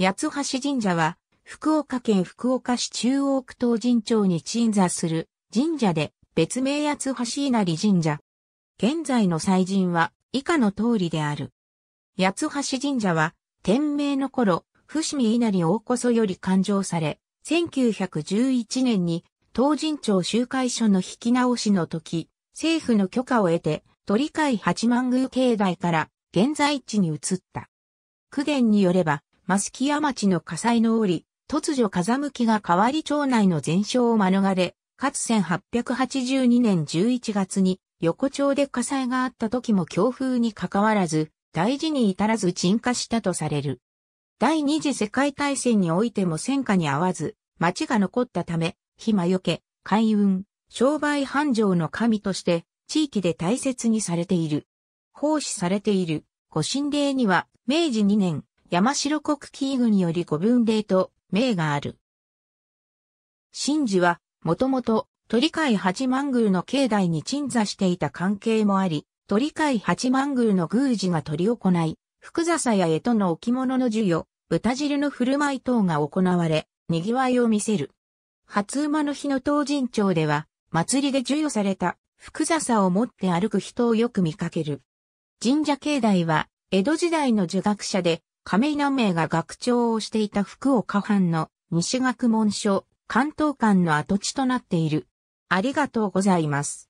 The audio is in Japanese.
八橋神社は、福岡県福岡市中央区東神町に鎮座する神社で、別名八橋稲荷神社。現在の祭神は、以下の通りである。八橋神社は、天明の頃、伏見稲荷大こそより勘定され、1911年に、東神町集会所の引き直しの時、政府の許可を得て、鳥海八幡宮境内から現在地に移った。区言によれば、スキ屋町の火災の折、突如風向きが変わり町内の全焼を免れ、かつ1882年11月に横丁で火災があった時も強風に関わらず、大事に至らず沈下したとされる。第二次世界大戦においても戦火に合わず、町が残ったため、火よけ、海運、商売繁盛の神として、地域で大切にされている。奉仕されている。ご神霊には、明治2年、山城国キーグにより五分霊と名がある。神事は、もともと、鳥海八幡宮の境内に鎮座していた関係もあり、鳥海八幡宮の宮司が取り行い、福笹や江との置物の授与、豚汁の振る舞い等が行われ、賑わいを見せる。初馬の日の東神町では、祭りで授与された福笹を持って歩く人をよく見かける。神社境内は、江戸時代の儒学者で、亀井南明が学長をしていた福岡藩の西学問所関東館の跡地となっている。ありがとうございます。